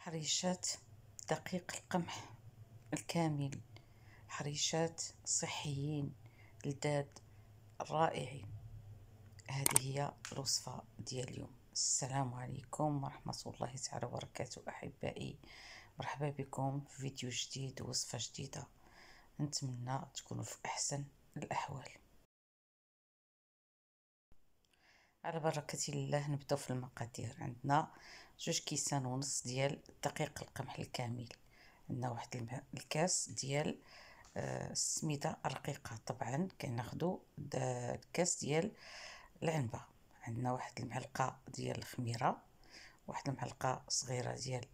حريشات دقيق القمح الكامل حريشات صحيين لداد رائعين هذه هي الوصفة ديال اليوم السلام عليكم ورحمة الله تعالى وبركاته أحبائي مرحبا بكم في فيديو جديد ووصفة جديدة نتمنى تكونوا في أحسن الأحوال على بركه الله نبدأ في المقادير عندنا جوج كيسان ونص ديال دقيق القمح الكامل عندنا واحد الكاس ديال آه، السميده الرقيقه طبعا كناخدو الكاس ديال العنبه عندنا واحد المعلقه ديال الخميره واحد المعلقه صغيره ديال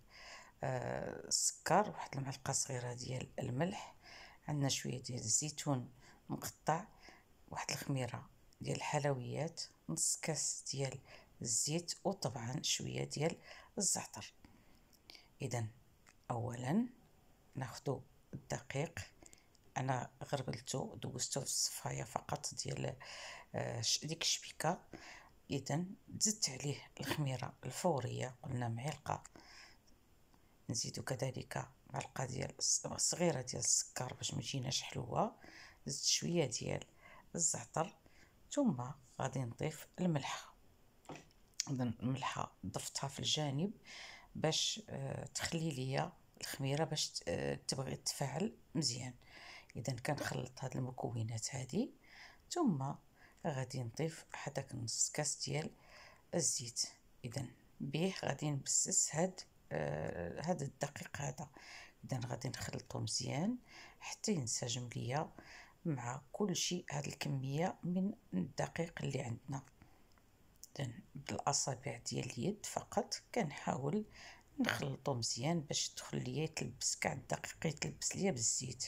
آه، السكر واحد المعلقه صغيره ديال الملح عندنا شويه ديال الزيتون مقطع واحد الخميره ديال الحلويات نص كاس ديال الزيت وطبعا شويه ديال الزعتر اذا اولا ناخذ الدقيق انا غربلته دوزته في الصفايه فقط ديال آه، ديك الشبيكه اذا زدت عليه الخميره الفوريه قلنا معلقه نزيدو كذلك معلقه ديال صغيره ديال السكر باش ما حلوه زدت شويه ديال الزعتر ثم غادي نضيف الملحه الملحه ضفتها في الجانب باش آه، تخلي ليا الخميره باش آه، تبغي تفعل مزيان اذا كنخلط هاد المكونات هادي ثم غادي نضيف هذاك نص كاس ديال الزيت اذا به غادي نبسس هاد آه هاد الدقيق هذا اذا غادي نخلطو مزيان حتى ينسجم ليا مع كل شيء هاد الكميه من الدقيق اللي عندنا بالاصابع ديال اليد فقط كنحاول نخلطو مزيان باش ليا يتلبس كاع الدقيق يتلبس ليا بالزيت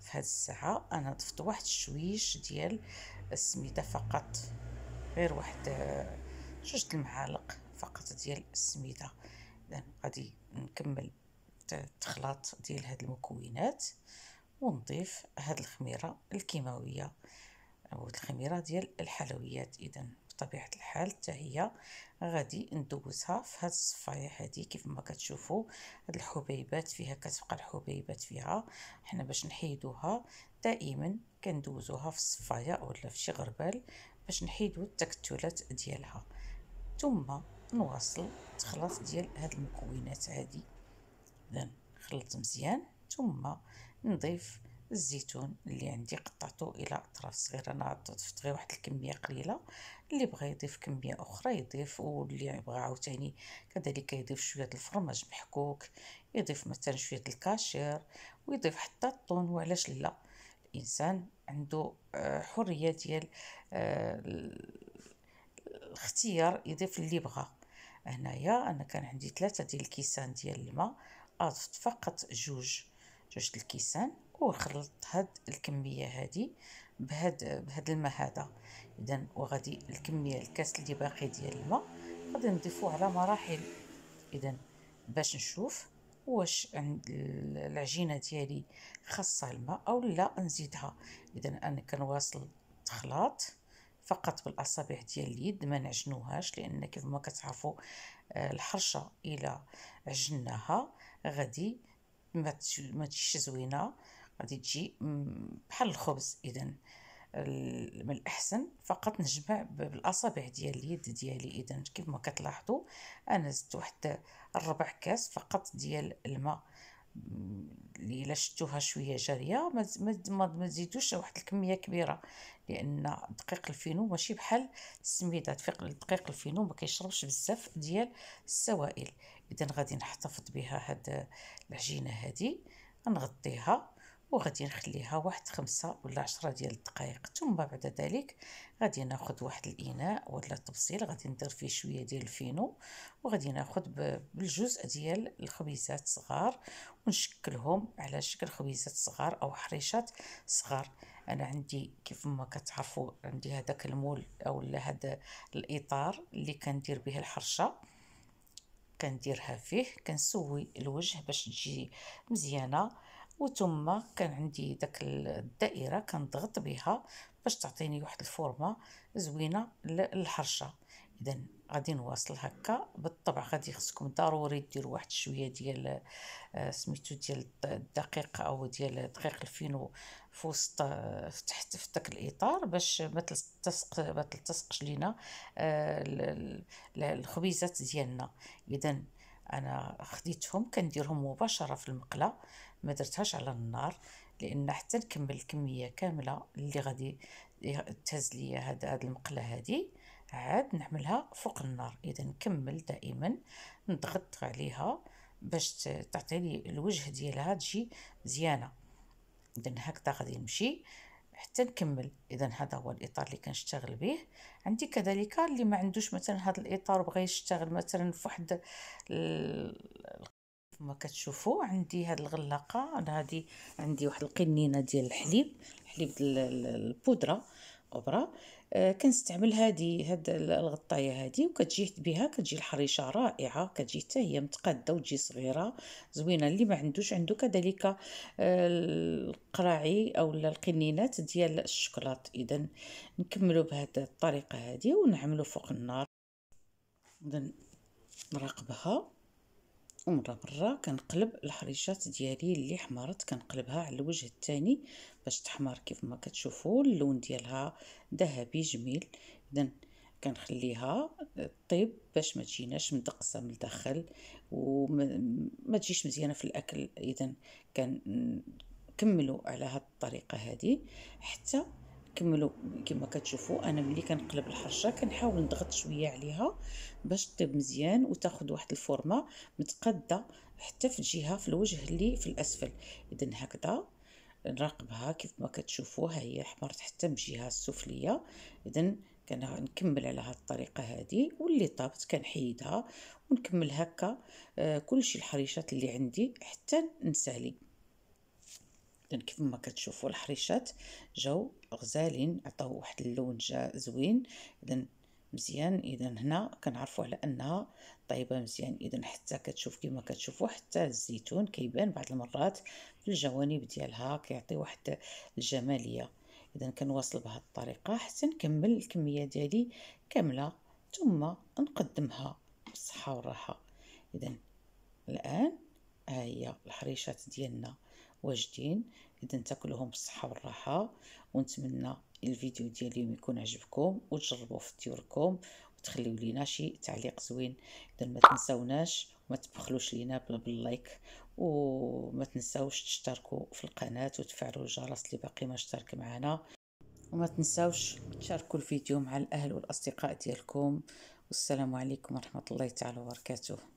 في هاد الساعه انا ضفت واحد الشويش ديال السميده فقط غير واحد آه، جوج المعالق فقط ديال السميده اذا غادي نكمل التخلاط ديال هاد المكونات ونضيف هاد الخميرة الكيماوية أو الخميرة ديال الحلويات إذا بطبيعة الحال حتى هي غادي ندوزها في هاد الصفاية هادي كيف ما كتشوفوا هاد الحبيبات فيها كتبقى الحبيبات فيها حنا باش نحيدوها دائما كندوزوها في الصفاية ولا في شي غربال باش نحيدو التكتلات ديالها ثم نواصل التخلاط ديال هاد المكونات هادي اذا خلطت مزيان ثم نضيف الزيتون اللي عندي قطعته الى اطراف صغيره انا ضفت غير واحد الكميه قليله اللي بغى يضيف كميه اخرى يضيف واللي بغى عاوتاني كذلك يضيف شويه الفرماج محكوك يضيف مثلا شويه الكاشير ويضيف حتى الطون وعلاش لا الانسان عنده آه، حريه ديال آه، الاختيار يضيف اللي بغى هنايا انا كان عندي ثلاثه ديال الكيسان ديال الماء اضفت فقط جوج جوج الكيسان وخلطت هاد الكميه هادي بهاد بهاد الماء هذا اذا وغادي الكميه الكاس اللي باقي ديال الماء غادي نضيفوه على مراحل اذا باش نشوف واش عند العجينه ديالي خاصه الماء او لا نزيدها اذا انا كنواصل تخلاط فقط بالاصابع ديال اليد ما نعجنوهاش لان كيف ما كتعرفوا آه، الحرشه الى عجناها غادي ما تجيش زوينه غادي تجي بحال الخبز اذا من الاحسن فقط نجمع بالاصابع ديال اليد ديالي اذا كيف ما كتلاحظوا انا زدت واحد الربع كاس فقط ديال الماء اللي الا شفتوها شويه جاريه ما ما تزيدوش واحد الكميه كبيره لان دقيق الفينو ماشي بحال السميده دقيق الفينو ما كيشربش بزاف ديال السوائل اذا غادي نحتفظ بها هاد العجينه هذه غنغطيها وغادي نخليها واحد خمسة ولا عشرة ديال الدقائق ثم بعد ذلك غادي ناخذ واحد الاناء ولا طبسيل غادي ندير فيه شويه ديال الفينو وغادي ناخذ بالجزء ديال الخبيزات صغار ونشكلهم على شكل خبيزات صغار او حريشات صغار انا عندي كيف ما كتعرفوا عندي هذاك المول او هذا الاطار اللي كندير به الحرشه كنديرها فيه كنسوي الوجه باش تجي مزيانه وثم كان عندي داك الدائره كنضغط بها باش تعطيني واحد الفورمه زوينه للحرشه اذا غادي نواصل هكا بالطبع غادي خصكم ضروري ديروا واحد شويه ديال آه، سميتو ديال الدقيق او ديال دقيق الفينو آه، في وسط تحت في داك الاطار باش ما تلتصق ما تلتصقش لينا آه، الخبيزات ديالنا اذا انا خديتهم كنديرهم مباشره في المقله ما درتهاش على النار لان حتى نكمل الكميه كامله اللي غادي تهز ليا هاد هاد المقله هادي عاد نحملها فوق النار اذا نكمل دائما نضغط عليها باش تعطيني الوجه ديالها تجي مزيانه اذا هكذا غادي نمشي حتى نكمل اذا هذا هو الاطار اللي كنشتغل به عندي كذلك اللي ما عندوش مثلا هذا الاطار وبغى يشتغل مثلا في واحد كما كتشوفوا عندي هاد الغلاقه انا هادي عندي واحد القنينه ديال الحليب حليب البودره اوبرا آه، كنستعمل هذه هاد الغطايه هذه وكتجي بها كتجي الحريشه رائعه كتجي حتى هي متقاده وتجي صغيره زوينه اللي ما عندوش عنده كذلك آه، القراعي او القنينات ديال الشكلاط اذا نكملوا بهذه الطريقه هذه ونعملوا فوق النار نراقبها ومرة مرة كنقلب الحريشات ديالي اللي حمرت كنقلبها على الوجه الثاني باش تحمر كيف ما كتشوفوا اللون ديالها ذهبي جميل اذا كنخليها طيب باش ما تجيناش مدقسه من الداخل وما تجيش مزيانه في الاكل اذا كنكملوا على هاد الطريقه هذه حتى كملوا كما كتشوفوا انا ملي كنقلب الحرشه كنحاول نضغط شويه عليها باش تطيب مزيان وتاخذ واحد الفورمه متقده حتى في الجهه في الوجه اللي في الاسفل اذا هكذا نراقبها كيف ما كتشوفوا ها هي حمرت حتى من الجهه السفليه اذا كنكمل على هاد الطريقه هذه واللي طابت كنحيدها ونكمل هكا آه، كلشي الحريشات اللي عندي حتى نسالي لان كيف ما كتشوفوا الحريشات جاو غزالين عطاو واحد اللون جا زوين اذا مزيان اذا هنا كنعرفوا على انها طيبه مزيان اذا حتى كتشوف كيما كتشوفوا حتى الزيتون كيبان بعض المرات في الجوانب ديالها كيعطي واحد الجماليه اذا كنواصل بهذه الطريقه حتى نكمل الكميه ديالي كامله ثم نقدمها بالصحه والراحه اذا الان ها هي الحريشات ديالنا واجدين اذا تاكلوهم بالصحه والراحه ونتمنى الفيديو ديال اليوم يكون عجبكم وتجربوه في ديوركم وتخليو لينا شي تعليق زوين اذا ما تنساوناش وما تبخلوش لينا باللايك وما تنساوش تشتركوا في القناه وتفعلوا الجرس اللي باقي ما اشترك معنا وما تنساوش تشاركوا الفيديو مع الاهل والاصدقاء ديالكم والسلام عليكم ورحمه الله تعالى وبركاته